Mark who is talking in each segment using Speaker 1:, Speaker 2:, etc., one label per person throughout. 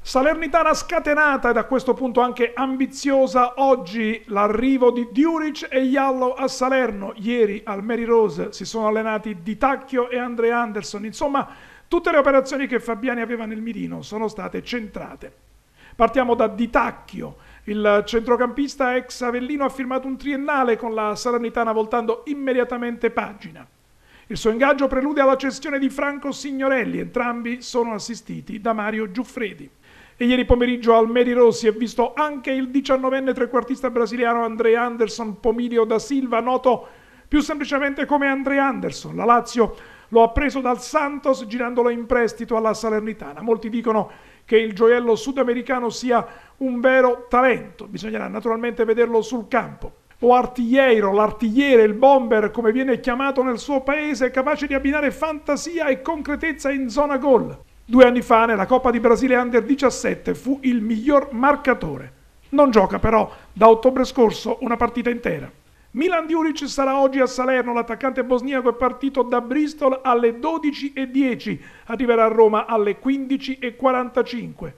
Speaker 1: Salernitana scatenata e da questo punto anche ambiziosa oggi l'arrivo di Duric e Iallo a Salerno. Ieri al Mary Rose si sono allenati Di Tacchio e Andre Anderson. Insomma, tutte le operazioni che Fabiani aveva nel mirino sono state centrate. Partiamo da Di Tacchio. Il centrocampista ex Avellino ha firmato un triennale con la Salernitana voltando immediatamente pagina. Il suo ingaggio prelude alla cessione di Franco Signorelli, entrambi sono assistiti da Mario Giuffredi. E ieri pomeriggio al Mary Rossi è visto anche il 19enne trequartista brasiliano Andrea Anderson Pomilio da Silva, noto più semplicemente come Andrea Anderson. La Lazio lo ha preso dal Santos girandolo in prestito alla Salernitana. Molti dicono che il gioiello sudamericano sia un vero talento, bisognerà naturalmente vederlo sul campo. O artigliero, l'artigliere, il bomber, come viene chiamato nel suo paese, capace di abbinare fantasia e concretezza in zona gol. Due anni fa nella Coppa di Brasile Under 17 fu il miglior marcatore. Non gioca però da ottobre scorso una partita intera. Milan Diuric sarà oggi a Salerno, l'attaccante bosniaco è partito da Bristol alle 12.10, arriverà a Roma alle 15.45.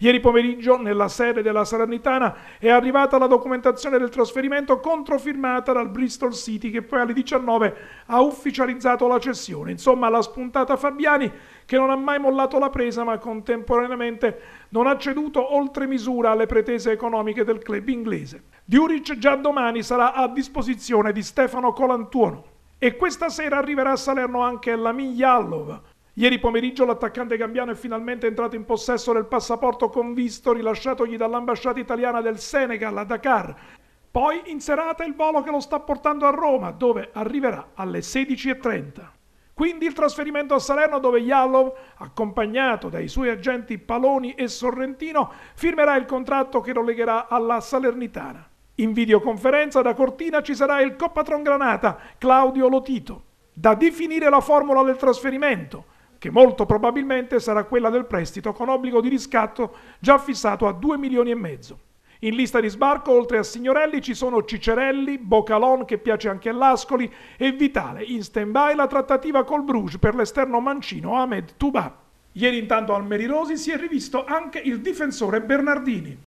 Speaker 1: Ieri pomeriggio, nella sede della Salernitana, è arrivata la documentazione del trasferimento controfirmata dal Bristol City, che poi alle 19 ha ufficializzato la cessione. Insomma, la spuntata Fabiani, che non ha mai mollato la presa, ma contemporaneamente non ha ceduto oltre misura alle pretese economiche del club inglese. Djuric già domani sarà a disposizione di Stefano Colantuono. E questa sera arriverà a Salerno anche la Migliallova, Ieri pomeriggio l'attaccante gambiano è finalmente entrato in possesso del passaporto con visto rilasciatogli dall'ambasciata italiana del Senegal a Dakar. Poi in serata il volo che lo sta portando a Roma, dove arriverà alle 16.30. Quindi il trasferimento a Salerno dove Yallov, accompagnato dai suoi agenti Paloni e Sorrentino, firmerà il contratto che lo legherà alla Salernitana. In videoconferenza da Cortina ci sarà il Coppatron Granata, Claudio Lotito. Da definire la formula del trasferimento, che molto probabilmente sarà quella del prestito con obbligo di riscatto già fissato a 2 milioni e mezzo. In lista di sbarco, oltre a Signorelli, ci sono Cicerelli, Bocalon, che piace anche all'Ascoli, e Vitale, in stand-by la trattativa col Bruges per l'esterno mancino Ahmed Touba. Ieri intanto al Merirosi si è rivisto anche il difensore Bernardini.